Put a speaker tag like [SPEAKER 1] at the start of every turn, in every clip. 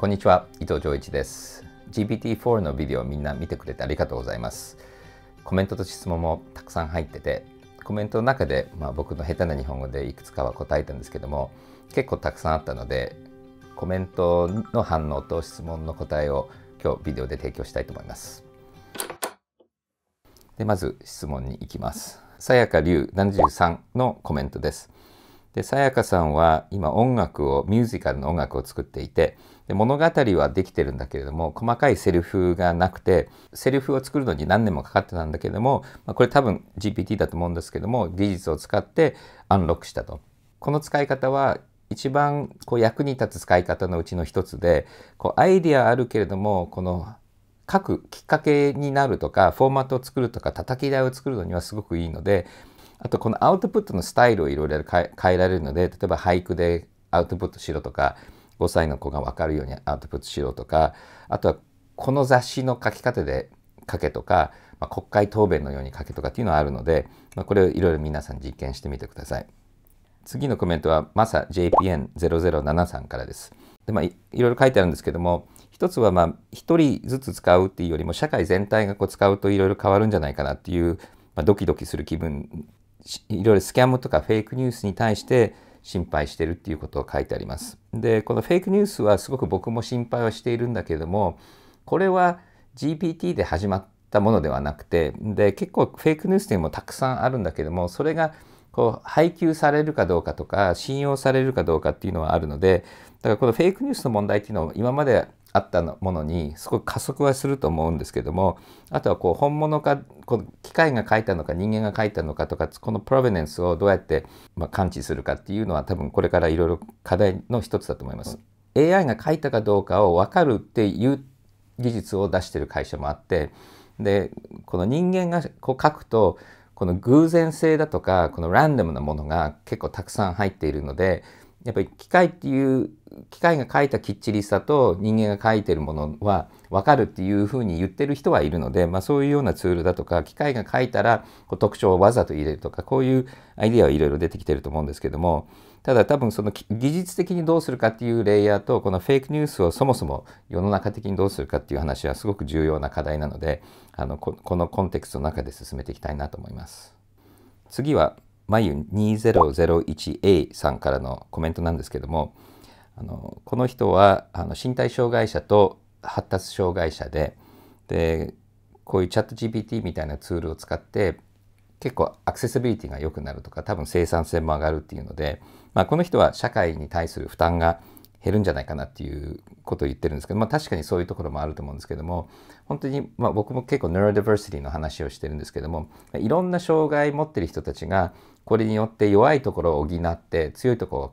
[SPEAKER 1] こんにちは、伊藤丈一です。GPT-4 のビデオみんな見てくれてありがとうございます。コメントと質問もたくさん入ってて、コメントの中で、まあ、僕の下手な日本語でいくつかは答えたんですけども、結構たくさんあったので、コメントの反応と質問の答えを今日ビデオで提供したいと思います。でまず質問に行きます。さやかりゅう73のコメントです。でさやかさんは今音楽をミュージカルの音楽を作っていてで物語はできてるんだけれども細かいセリフがなくてセリフを作るのに何年もかかってたんだけれども、まあ、これ多分 GPT だと思うんですけども技術を使ってアンロックしたと。この使い方は一番こう役に立つ使い方のうちの一つでこうアイディアあるけれどもこの書くきっかけになるとかフォーマットを作るとか叩き台を作るのにはすごくいいのであとこのアウトプットのスタイルをいろいろ変えられるので例えば俳句でアウトプットしろとか5歳の子が分かるようにアウトプットしろとかあとはこの雑誌の書き方で書けとか、まあ、国会答弁のように書けとかっていうのはあるので、まあ、これをいろいろ皆さん実験してみてください。次のコメントはマサ j p n 0 0 7さんからです。でまあい、いろいろ書いてあるんですけども一つはまあ一人ずつ使うっていうよりも社会全体がこう使うといろいろ変わるんじゃないかなっていう、まあ、ドキドキする気分いろいろスキャムとかフェイクニュースに対して心配してるっていうことを書いてあります。でこのフェイクニュースはすごく僕も心配はしているんだけれどもこれは GPT で始まったものではなくてで結構フェイクニュースのもたくさんあるんだけどもそれがこう配給されるかどうかとか信用されるかどうかっていうのはあるのでだからこのフェイクニュースの問題っていうのを今まであったのものにすごい加速はすると思うんですけどもあとはこう本物かこの機械が書いたのか人間が書いたのかとかこのプロベネンスをどうやって、まあ、感知するかっていうのは多分これからいろいろ課題の一つだと思います。AI が書いたかどうかを分かるっていう技術を出している会社もあってでこの人間がこう書くとこの偶然性だとかこのランダムなものが結構たくさん入っているのでやっぱり機械っていう機械が書いたきっちりさと人間が書いてるものは分かるっていうふうに言ってる人はいるので、まあ、そういうようなツールだとか機械が書いたらこう特徴をわざと入れるとかこういうアイデアはいろいろ出てきてると思うんですけどもただ多分その技術的にどうするかっていうレイヤーとこのフェイクニュースをそもそも世の中的にどうするかっていう話はすごく重要な課題なのであのこのコンテクストの中で進めていきたいなと思います。次は眉 2001A さんからのコメントなんですけどもあのこの人はあの身体障害者と発達障害者ででこういうチャット GPT みたいなツールを使って結構アクセシビリティが良くなるとか多分生産性も上がるっていうので、まあ、この人は社会に対する負担が減るんじゃないかなっていうことを言ってるんですけど、まあ、確かにそういうところもあると思うんですけども本当に、まあ、僕も結構ネロディバーシティの話をしてるんですけどもいろんな障害持ってる人たちがこれによって弱いところを補って強いところを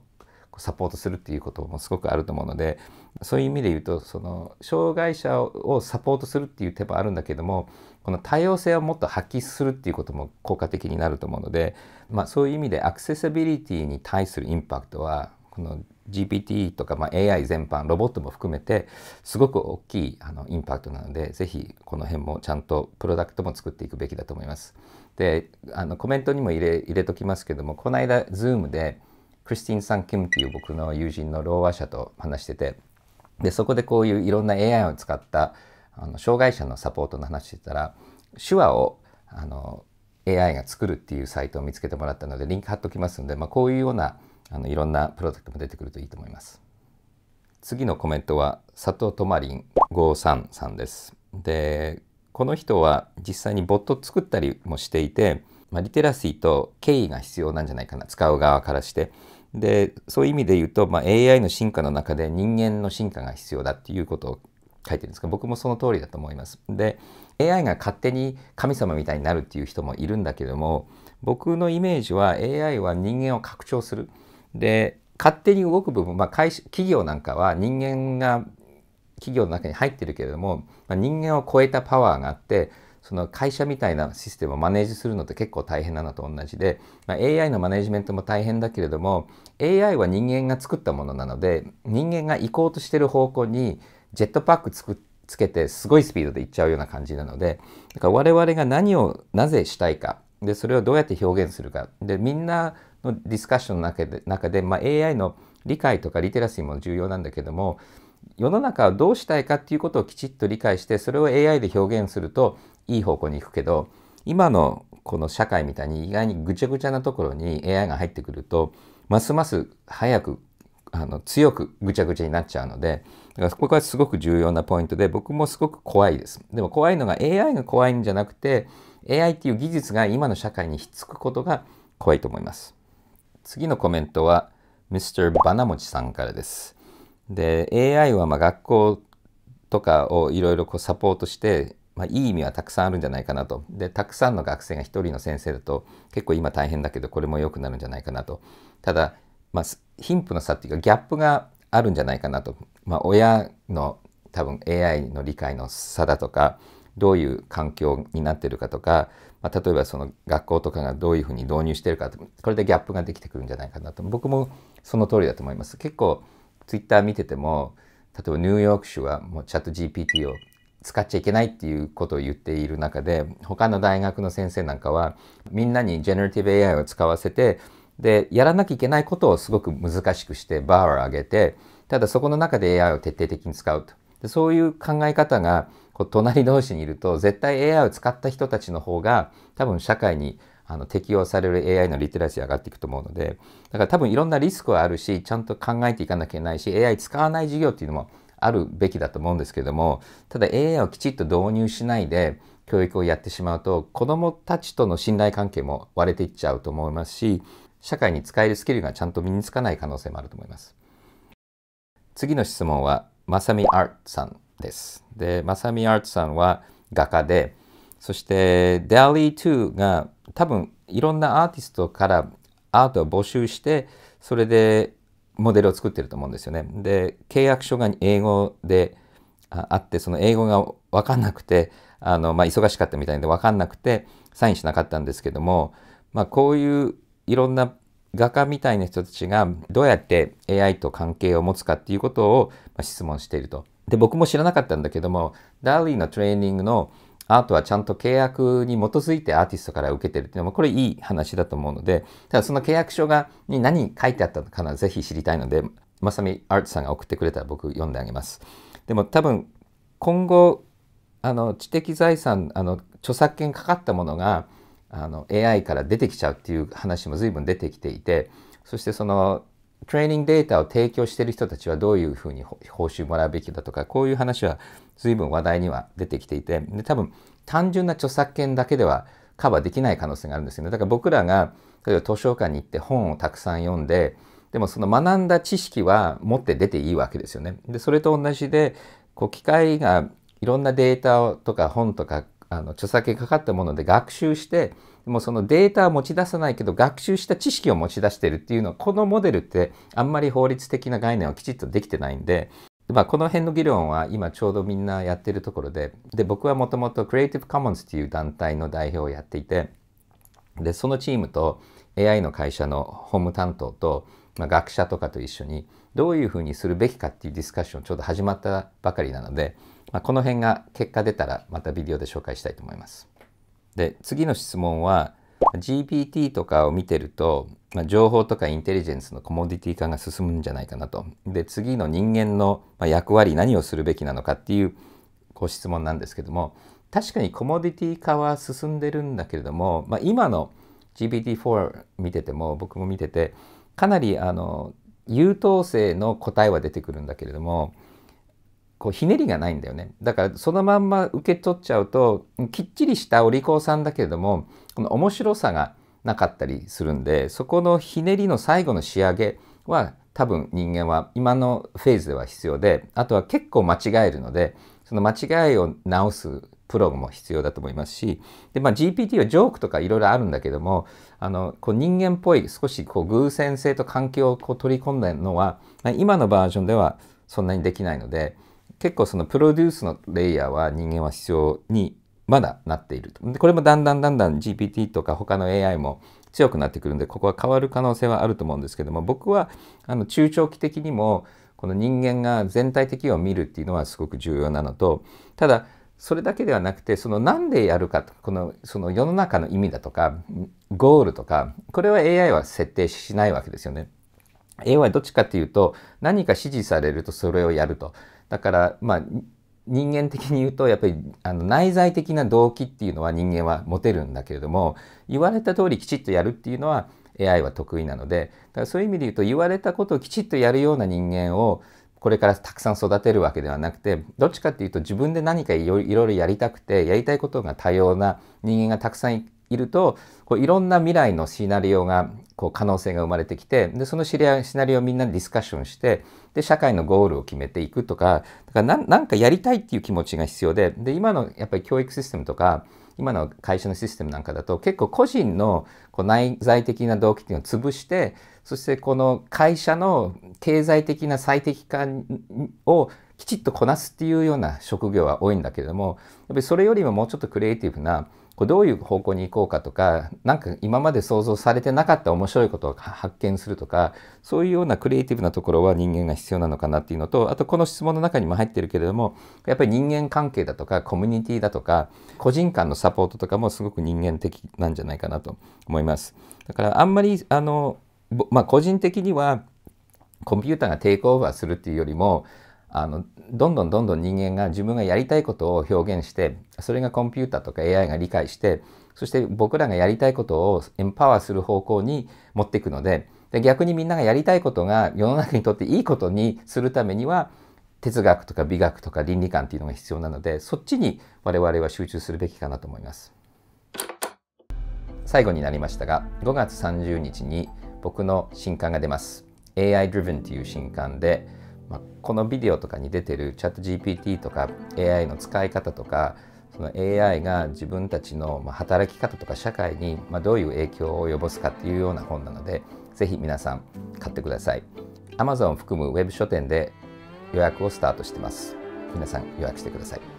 [SPEAKER 1] サポートするっていうこともすごくあると思うのでそういう意味で言うとその障害者をサポートするっていう手もあるんだけどもこの多様性をもっと発揮するっていうことも効果的になると思うので、まあ、そういう意味でアクセサビリティに対するインパクトはこの GPT とか、まあ、AI 全般ロボットも含めてすごく大きいあのインパクトなので是非この辺もちゃんとプロダクトも作っていくべきだと思います。であのコメントにも入れ入れときますけどもこの間 Zoom でクリスティン・サン・キムっていう僕の友人のろう話者と話しててでそこでこういういろんな AI を使ったあの障害者のサポートの話してたら手話をあの AI が作るっていうサイトを見つけてもらったのでリンク貼っときますので、まあ、こういうようなあのいろんなプロダクトも出てくるといいと思います。次のコメントは佐藤とまりん53さんです。でこの人は実際にボット作ったりもしていて、まあ、リテラシーと敬意が必要なんじゃないかな使う側からして。でそういう意味で言うと、まあ、AI の進化の中で人間の進化が必要だっていうことを書いてるんですが僕もその通りだと思います。で AI が勝手に神様みたいになるっていう人もいるんだけども僕のイメージは AI は人間を拡張する。で勝手に動く部分、まあ、会企業なんかは人間が企業の中に入ってるけれども、まあ、人間を超えたパワーがあってその会社みたいなシステムをマネージするのって結構大変なのと同じで、まあ、AI のマネジメントも大変だけれども AI は人間が作ったものなので人間が行こうとしてる方向にジェットパック作つけてすごいスピードで行っちゃうような感じなのでだから我々が何をなぜしたいかでそれをどうやって表現するかでみんなのディスカッションの中で中で、まあ、AI の理解とかリテラシーも重要なんだけども世の中をどうしたいかっていうことをきちっと理解してそれを AI で表現するといい方向に行くけど今のこの社会みたいに意外にぐちゃぐちゃなところに AI が入ってくるとますます早くあの強くぐちゃぐちゃになっちゃうのでだからここはすごく重要なポイントで僕もすごく怖いですでも怖いのが AI が怖いんじゃなくて AI っていう技術が今の社会にひっつくことが怖いと思います次のコメントは Mr. バナモチさんからです。で AI はま学校とかをいろいろサポートして、まあ、いい意味はたくさんあるんじゃないかなとでたくさんの学生が1人の先生だと結構今大変だけどこれも良くなるんじゃないかなとただ、まあ、貧富の差っていうかギャップがあるんじゃないかなと、まあ、親の多分 AI の理解の差だとかどういう環境になってるかとかまあ、例えばその学校とかがどういうふうに導入してるかこれでギャップができてくるんじゃないかなと僕もその通りだと思います。結構ツイッター見てても例えばニューヨーク州はもうチャット GPT を使っちゃいけないっていうことを言っている中で他の大学の先生なんかはみんなにジェネラティブ AI を使わせてでやらなきゃいけないことをすごく難しくしてバーを上げてただそこの中で AI を徹底的に使うとでそういう考え方がこう隣同士にいると絶対 AI を使った人たちの方が多分社会にあの適用される AI のリテラシー上がっていくと思うのでだから多分いろんなリスクはあるしちゃんと考えていかなきゃいけないし AI 使わない事業っていうのもあるべきだと思うんですけどもただ AI をきちっと導入しないで教育をやってしまうと子どもたちとの信頼関係も割れていっちゃうと思いますし社会に使えるスキルがちゃんと身につかない可能性もあると思います次の質問はまさみアーさんです。で、マサアーツさんは画家で、そして DALI2 が多分いろんなアーティストからアートを募集して、それでモデルを作ってると思うんですよね。で、契約書が英語であって、その英語が分かんなくて、あのまあ、忙しかったみたいで分かんなくてサインしなかったんですけども、まあ、こういういろんな画家みたいな人たちがどうやって AI と関係を持つかっていうことを質問していると。で、僕も知らなかったんだけども、ダーリーのトレーニングのアートはちゃんと契約に基づいてアーティストから受けてるっていうのも、これいい話だと思うので、ただその契約書が、に何書いてあったのかな、ぜひ知りたいので、まさみアートさんが送ってくれたら僕読んであげます。でも多分、今後、あの、知的財産、あの、著作権かかったものが、あの、AI から出てきちゃうっていう話も随分出てきていて、そしてそのトレーニングデータを提供している人たちはどういうふうに報酬もらうべきだとかこういう話は随分話題には出てきていてで多分単純な著作権だけではカバーできない可能性があるんですよねだから僕らが例えば図書館に行って本をたくさん読んででもその学んだ知識は持って出ていいわけですよね。でそれと同じでこう機械がいろんなデータとか本とかあの著作権かかったもので学習してもうそのデータは持ち出さないけど学習した知識を持ち出してるっていうのはこのモデルってあんまり法律的な概念はきちっとできてないんでまあ、この辺の議論は今ちょうどみんなやってるところでで僕はもともと Creative Commons っていう団体の代表をやっていてでそのチームと AI の会社のホーム担当と、まあ、学者とかと一緒にどういうふうにするべきかっていうディスカッションちょうど始まったばかりなので、まあ、この辺が結果出たらまたビデオで紹介したいと思います。で次の質問は GPT とかを見てると、まあ、情報とかインテリジェンスのコモディティ化が進むんじゃないかなと。で次の人間の役割何をするべきなのかっていうご質問なんですけども確かにコモディティ化は進んでるんだけれども、まあ、今の GPT-4 見てても僕も見ててかなりあの優等生の答えは出てくるんだけれどもこうひねりがないんだよねだからそのまんま受け取っちゃうときっちりしたお利口さんだけれどもこの面白さがなかったりするんでそこのひねりの最後の仕上げは多分人間は今のフェーズでは必要であとは結構間違えるのでその間違いを直すプロも必要だと思いますしで、まあ、GPT はジョークとかいろいろあるんだけどもあのこう人間っぽい少しこう偶然性と環境をこう取り込んだのは今のバージョンではそんなにできないので。結構そのプロデュースのレイヤーは人間は必要にまだなっていると。でこれもだんだんだんだん GPT とか他の AI も強くなってくるんでここは変わる可能性はあると思うんですけども僕はあの中長期的にもこの人間が全体的を見るっていうのはすごく重要なのとただそれだけではなくてその何でやるかこのその世の中の意味だとかゴールとかこれは AI は設定しないわけですよね。AI はどっちかっていうと何か指示されるとそれをやると。だからまあ人間的に言うとやっぱりあの内在的な動機っていうのは人間は持てるんだけれども言われた通りきちっとやるっていうのは AI は得意なのでだからそういう意味で言うと言われたことをきちっとやるような人間をこれからたくさん育てるわけではなくてどっちかっていうと自分で何かいろいろやりたくてやりたいことが多様な人間がたくさんいるとこういろんな未来のシナリオがこう可能性が生まれてきてでそのシナリオをみんなでディスカッションしてで社会のゴールを決めていくとかだからなんかやりたいっていう気持ちが必要でで今のやっぱり教育システムとか今の会社のシステムなんかだと結構個人のこう内在的な動機っていうのを潰してそしてこの会社の経済的な最適化をきちっとこなすっていうような職業は多いんだけれどもやっぱりそれよりももうちょっとクリエイティブなこれどういう方向に行こうかとか何か今まで想像されてなかった面白いことを発見するとかそういうようなクリエイティブなところは人間が必要なのかなっていうのとあとこの質問の中にも入ってるけれどもやっぱり人間関係だとかコミュニティだとか個人間のサポートとかもすごく人間的なんじゃないかなと思います。だからあんまりあの、まあ、個人的にはコンピューターがテイクオーバーするっていうよりもあのどんどんどんどん人間が自分がやりたいことを表現してそれがコンピューターとか AI が理解してそして僕らがやりたいことをエンパワーする方向に持っていくのでで逆にみんながやりたいことが世の中にとっていいことにするためには哲学とか美学とか倫理観っていうのが必要なのでそっちに我々は集中するべきかなと思います最後になりましたが5月30日に僕の新刊が出ます AI Driven という新刊でまあ、このビデオとかに出てるチャット GPT とか AI の使い方とかその AI が自分たちの働き方とか社会にどういう影響を及ぼすかっていうような本なのでぜひ皆さん買ってください Amazon 含む Web 書店で予約をスタートしてます皆さん予約してください